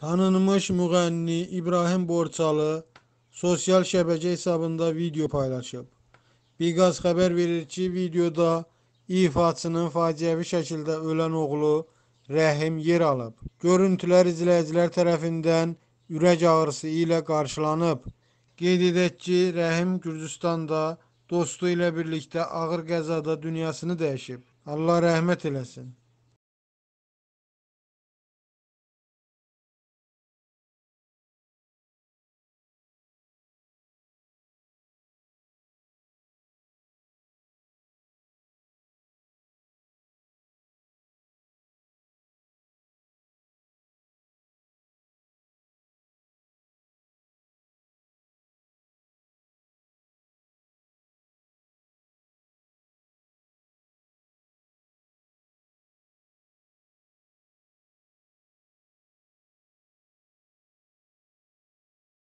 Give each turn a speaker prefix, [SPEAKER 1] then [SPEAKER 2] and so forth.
[SPEAKER 1] Tanınmış müğənni İbrahim Borçalı sosial şəbəkə hesabında video paylaşıb. Biqaz xəbər verir ki, videoda ifaçının faciəvi şəkildə ölən oğlu Rəhim yer alıb. Görüntülər izləyicilər tərəfindən ürək ağrısı ilə qarşılanıb. Qeyd edək ki, Rəhim Gürcüstanda dostu ilə birlikdə ağır qəzada dünyasını dəyişib. Allah rəhmət eləsin.